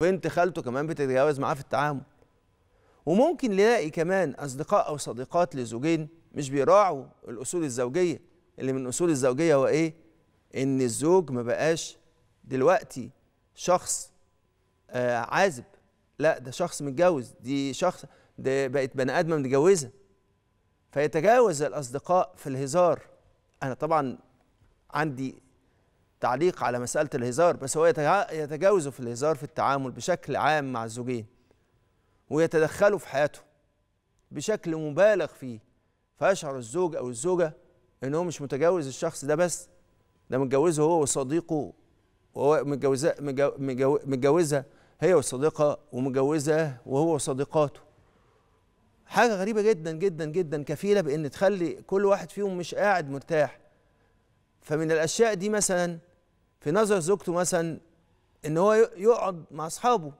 بنت خالته كمان بتتجاوز معاه في التعامل وممكن نلاقي كمان اصدقاء او صديقات لزوجين مش بيراعوا الاصول الزوجيه اللي من اصول الزوجيه هو ايه ان الزوج ما بقاش دلوقتي شخص آه عازب لا ده شخص متجوز دي شخص ده بقت بني ادمه متجوزه فيتجاوز الاصدقاء في الهزار انا طبعا عندي تعليق على مساله الهزار بس هو يتجاوز في الهزار في التعامل بشكل عام مع الزوجين ويتدخلوا في حياته بشكل مبالغ فيه فيشعر الزوج او الزوجه ان هو مش متجوز الشخص ده بس ده متجوزه هو وصديقه وهو متجوزها متجوزة هي وصديقها ومتجوزة وهو وصديقاته حاجه غريبه جدا جدا جدا كفيله بان تخلي كل واحد فيهم مش قاعد مرتاح فمن الاشياء دي مثلا في نظر زوجته مثلا ان هو يقعد مع اصحابه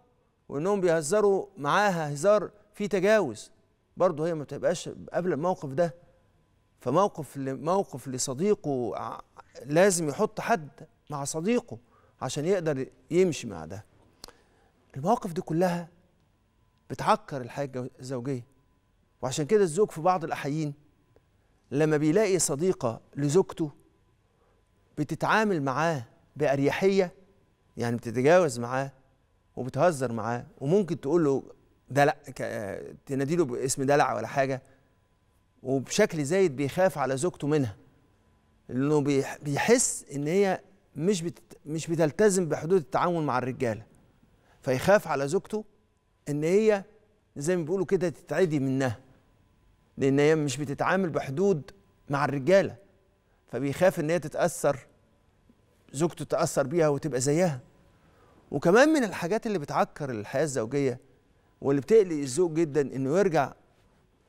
وانهم بيهزروا معاها هزار فيه تجاوز برضه هي ما بتبقاش قبل الموقف ده فموقف موقف لصديقه لازم يحط حد مع صديقه عشان يقدر يمشي مع ده المواقف دي كلها بتعكر الحياه الزوجيه وعشان كده الزوج في بعض الاحيين لما بيلاقي صديقه لزوجته بتتعامل معاه بأريحية يعني بتتجاوز معاه وبتهزر معاه وممكن تقول له دلع تناديله باسم دلع ولا حاجة وبشكل زايد بيخاف على زوجته منها لأنه بيحس إن هي مش بتت مش بتلتزم بحدود التعامل مع الرجالة فيخاف على زوجته إن هي زي ما بيقولوا كده تتعدي منها لأن هي مش بتتعامل بحدود مع الرجاله فبيخاف ان هي تتاثر زوجته تتاثر بيها وتبقى زيها وكمان من الحاجات اللي بتعكر الحياه الزوجيه واللي بتقلق الزوج جدا انه يرجع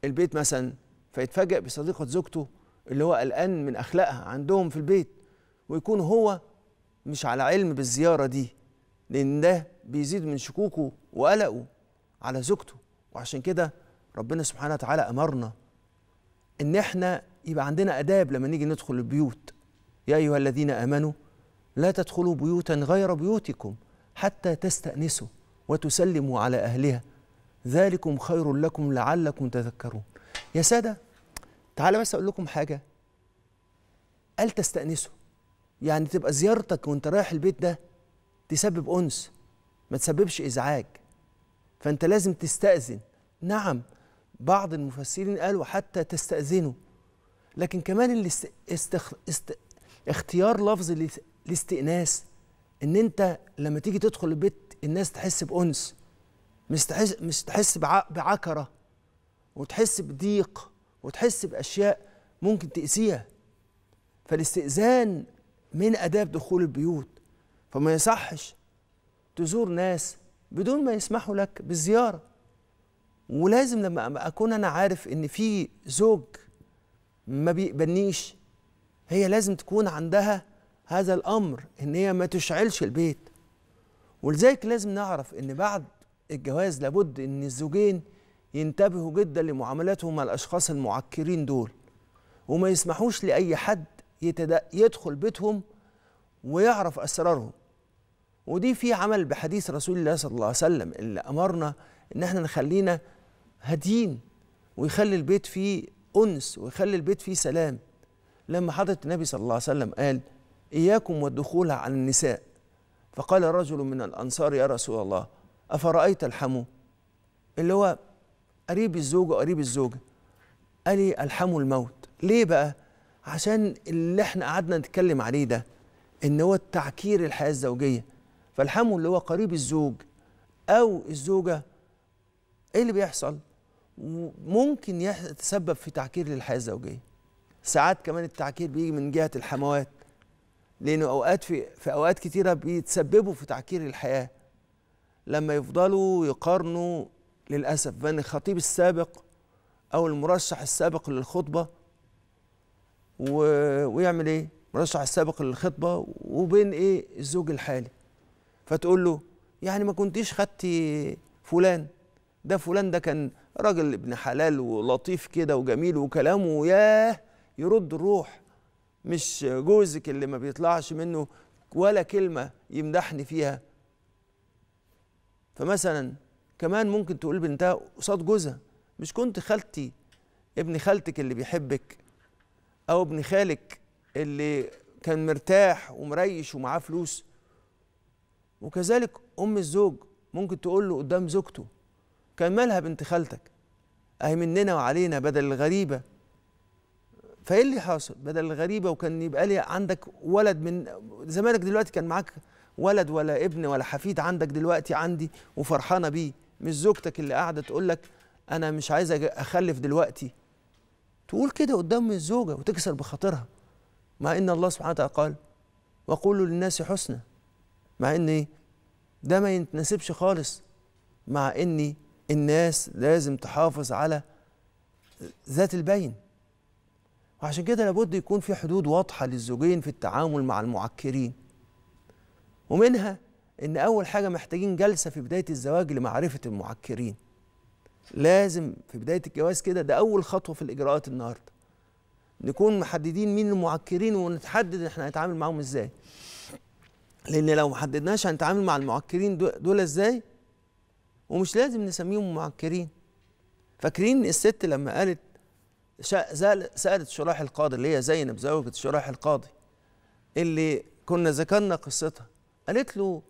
البيت مثلا فيتفاجئ بصديقه زوجته اللي هو قلقان من اخلاقها عندهم في البيت ويكون هو مش على علم بالزياره دي لان ده بيزيد من شكوكه وقلقه على زوجته وعشان كده ربنا سبحانه وتعالى امرنا ان احنا يبقى عندنا اداب لما نيجي ندخل البيوت يا ايها الذين امنوا لا تدخلوا بيوتا غير بيوتكم حتى تستانسوا وتسلموا على اهلها ذلكم خير لكم لعلكم تذكرون يا ساده تعالى بس اقول لكم حاجه قال تستانسوا يعني تبقى زيارتك وانت رايح البيت ده تسبب انس ما تسببش ازعاج فانت لازم تستاذن نعم بعض المفسرين قالوا حتى تستاذنوا لكن كمان الاستخ... است... اختيار لفظ الاستئناس ان انت لما تيجي تدخل البيت الناس تحس بانس مش تحس مش تحس بع... بعكره وتحس بضيق وتحس باشياء ممكن تاذيها فالاستئذان من اداب دخول البيوت فما يصحش تزور ناس بدون ما يسمحوا لك بالزياره ولازم لما اكون انا عارف ان في زوج ما بيقبلنيش هي لازم تكون عندها هذا الامر ان هي ما تشعلش البيت ولذلك لازم نعرف ان بعد الجواز لابد ان الزوجين ينتبهوا جدا لمعاملاتهم مع الاشخاص المعكرين دول وما يسمحوش لاي حد يدخل بيتهم ويعرف اسرارهم ودي في عمل بحديث رسول الله صلى الله عليه وسلم اللي امرنا ان احنا نخلينا هادين ويخلي البيت فيه أنس ويخلي البيت فيه سلام لما حضرة النبي صلى الله عليه وسلم قال إياكم والدخول على النساء فقال رجل من الأنصار يا رسول الله أفرأيت الحمو اللي هو قريب الزوج وقريب الزوجة قال لي الحمو الموت ليه بقى عشان اللي احنا قعدنا نتكلم عليه ده ان هو التعكير الحياة الزوجية فالحمو اللي هو قريب الزوج أو الزوجة إيه اللي بيحصل ممكن يتسبب في تعكير للحياه الزوجيه ساعات كمان التعكير بيجي من جهه الحموات لانه اوقات في في اوقات كتيره بيتسببوا في تعكير الحياه لما يفضلوا يقارنوا للاسف بين الخطيب السابق او المرشح السابق للخطبه و... ويعمل ايه المرشح السابق للخطبه وبين ايه الزوج الحالي فتقول له يعني ما كنتيش خدتي فلان ده فلان ده كان راجل ابن حلال ولطيف كده وجميل وكلامه ياه يرد الروح مش جوزك اللي ما بيطلعش منه ولا كلمة يمدحني فيها فمثلا كمان ممكن تقول بنتها قصاد جوزها مش كنت خالتي ابن خالتك اللي بيحبك او ابن خالك اللي كان مرتاح ومريش ومعاه فلوس وكذلك ام الزوج ممكن تقول له قدام زوجته كان مالها بنت خالتك اهي مننا وعلينا بدل الغريبه فايه اللي حاصل بدل الغريبه وكان يبقى لي عندك ولد من زمانك دلوقتي كان معاك ولد ولا ابن ولا حفيد عندك دلوقتي عندي وفرحانه بيه مش زوجتك اللي قاعده تقول لك انا مش عايزه اخلف دلوقتي تقول كده قدام الزوجه وتكسر بخاطرها مع ان الله سبحانه وتعالى قال وقولوا للناس حسنى مع ان ايه ده ما يتناسبش خالص مع اني الناس لازم تحافظ على ذات البين وعشان كده لابد يكون في حدود واضحه للزوجين في التعامل مع المعكرين ومنها ان اول حاجه محتاجين جلسه في بدايه الزواج لمعرفه المعكرين لازم في بدايه الجواز كده ده اول خطوه في الاجراءات النهارده نكون محددين مين المعكرين ونتحدد احنا هنتعامل معاهم ازاي لان لو محددناش هنتعامل مع المعكرين دول ازاي ومش لازم نسميهم معكرين فاكرين الست لما قالت سألت شراح القاضي اللي هي زينب زوجة شراح القاضي اللي كنا ذكرنا قصتها قالت له